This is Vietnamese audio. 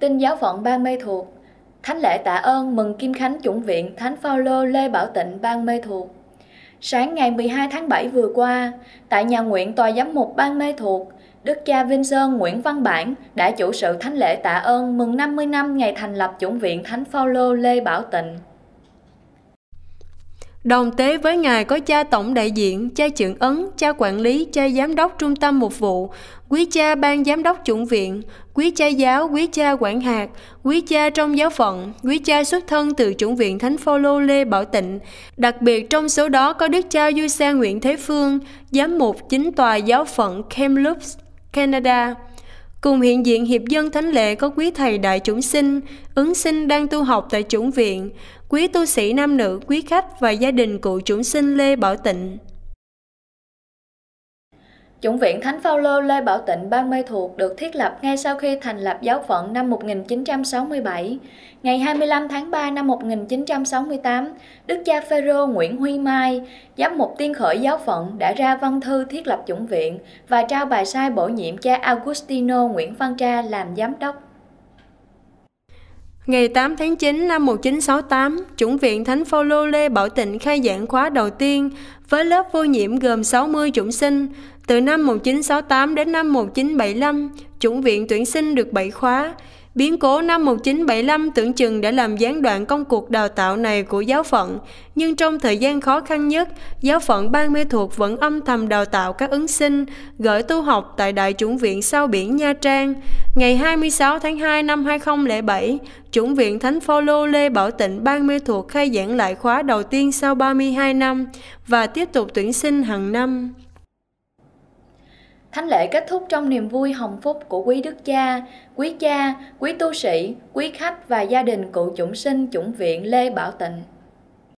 Tin giáo phận ban mê thuộc Thánh lễ tạ ơn mừng Kim Khánh chủng viện Thánh Phaolô Lê Bảo Tịnh ban mê thuộc Sáng ngày 12 tháng 7 vừa qua, tại nhà nguyện tòa giám mục ban mê thuộc, Đức cha Vinh Sơn Nguyễn Văn Bản đã chủ sự thánh lễ tạ ơn mừng 50 năm ngày thành lập chủng viện Thánh Phaolô Lê Bảo Tịnh. Đồng tế với Ngài có cha tổng đại diện, cha trưởng ấn, cha quản lý, cha giám đốc trung tâm mục vụ, quý cha ban giám đốc chủng viện, quý cha giáo, quý cha quản hạt, quý cha trong giáo phận, quý cha xuất thân từ chủng viện Thánh Phaolô Lê Bảo Tịnh. Đặc biệt trong số đó có đức cha Du Sa Nguyễn Thế Phương, giám mục chính tòa giáo phận Kamloops, Canada. Cùng hiện diện hiệp dân thánh lệ có quý thầy đại chúng sinh, ứng sinh đang tu học tại chủng viện, quý tu sĩ nam nữ, quý khách và gia đình cụ chủng sinh Lê Bảo Tịnh. Chủng viện Thánh Phaolô Lê Bảo Tịnh Ban Mê Thuộc được thiết lập ngay sau khi thành lập giáo phận năm 1967. Ngày 25 tháng 3 năm 1968, Đức cha Phêrô Nguyễn Huy Mai, giám mục tiên khởi giáo phận đã ra văn thư thiết lập chủng viện và trao bài sai bổ nhiệm cha Augustino Nguyễn Văn Tra làm giám đốc Ngày 8 tháng 9 năm 1968, Chủng viện Thánh Phaolô Lê Bảo Tịnh khai giảng khóa đầu tiên với lớp vô nhiễm gồm 60 chủng sinh. Từ năm 1968 đến năm 1975, Chủng viện tuyển sinh được 7 khóa. Biến cố năm 1975 tưởng chừng đã làm gián đoạn công cuộc đào tạo này của giáo phận, nhưng trong thời gian khó khăn nhất, giáo phận Ban Mê Thuộc vẫn âm thầm đào tạo các ứng sinh, gửi tu học tại Đại chủng viện sau biển Nha Trang. Ngày 26 tháng 2 năm 2007, chủng viện Thánh Phaolô Lê Bảo Tịnh Ban Mê Thuộc khai giảng lại khóa đầu tiên sau 32 năm và tiếp tục tuyển sinh hàng năm. Thánh lễ kết thúc trong niềm vui hồng phúc của quý đức cha, quý cha, quý tu sĩ, quý khách và gia đình cụ chủng sinh chủng viện Lê Bảo Tịnh.